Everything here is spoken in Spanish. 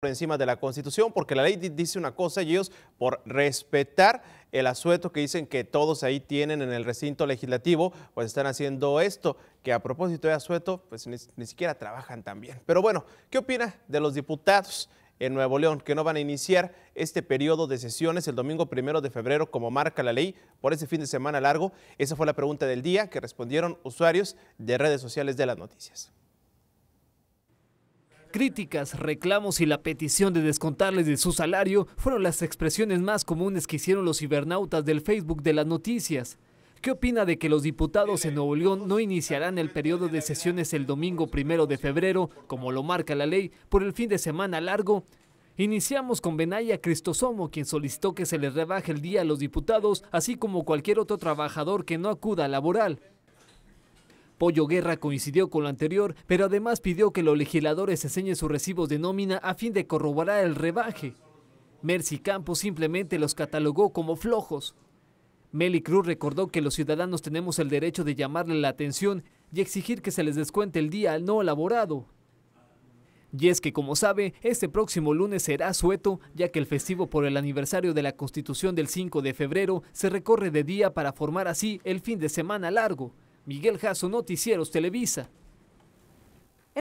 por encima de la Constitución, porque la ley dice una cosa y ellos, por respetar el asueto que dicen que todos ahí tienen en el recinto legislativo, pues están haciendo esto, que a propósito de asueto, pues ni, siquiera trabajan tan bien. Pero bueno, ¿qué opina de los diputados? en Nuevo León, que no van a iniciar este periodo de sesiones el domingo primero de febrero, como marca la ley, por ese fin de semana largo? Esa fue la pregunta del día que respondieron usuarios de redes sociales de las noticias. Críticas, reclamos y la petición de descontarles de su salario fueron las expresiones más comunes que hicieron los cibernautas del Facebook de las noticias. ¿Qué opina de que los diputados en Nuevo León no iniciarán el periodo de sesiones el domingo primero de febrero, como lo marca la ley, por el fin de semana largo? Iniciamos con Benaya Cristosomo, quien solicitó que se les rebaje el día a los diputados, así como cualquier otro trabajador que no acuda a laboral. Pollo Guerra coincidió con lo anterior, pero además pidió que los legisladores enseñen sus recibos de nómina a fin de corroborar el rebaje. Mercy Campos simplemente los catalogó como flojos. Meli Cruz recordó que los ciudadanos tenemos el derecho de llamarle la atención y exigir que se les descuente el día no elaborado. Y es que, como sabe, este próximo lunes será sueto, ya que el festivo por el aniversario de la Constitución del 5 de febrero se recorre de día para formar así el fin de semana largo. Miguel Jasso, Noticieros Televisa.